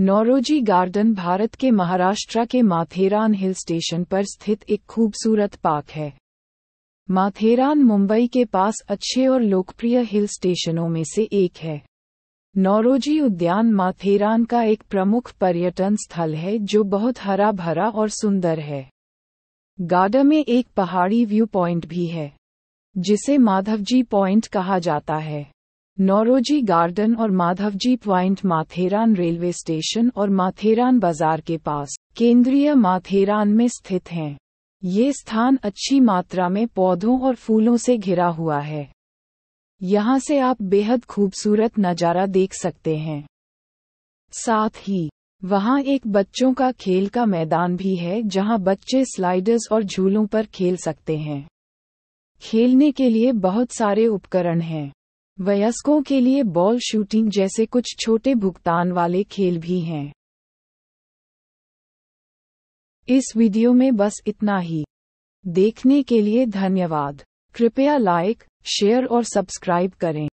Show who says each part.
Speaker 1: Naoroji garden Bharat के महाराष्ट्र के Matheran hill station पर स्थित एक खूबसूरत पार्क है माथेरान मुंबई के पास अच्छे और लोकप्रिय हिल स्टेशनों में से एक है नौरोजी उद्यान माथेरान का एक प्रमुख पर्यटन स्थल है जो बहुत हरा भरा और सुंदर है गार्डन में एक पहाड़ी व्यू पॉइंट भी है जिसे माधवजी पॉइंट कहा जाता है नौरोजी गार्डन और Madhavji point Matheran railway station और माथेरान बाजार के पास केंद्रीय माथेरान में स्थित हैं ये स्थान अच्छी मात्रा में पौधों और फूलों से घिरा हुआ है यहाँ से आप बेहद खूबसूरत नज़ारा देख सकते हैं साथ ही वहाँ एक बच्चों का खेल का मैदान भी है जहाँ बच्चे स्लाइडर्स और झूलों पर खेल सकते हैं खेलने के लिए बहुत सारे उपकरण हैं वयस्कों के लिए बॉल शूटिंग जैसे कुछ छोटे भुगतान वाले
Speaker 2: खेल भी हैं इस वीडियो में बस इतना ही देखने के लिए धन्यवाद कृपया लाइक शेयर और सब्सक्राइब करें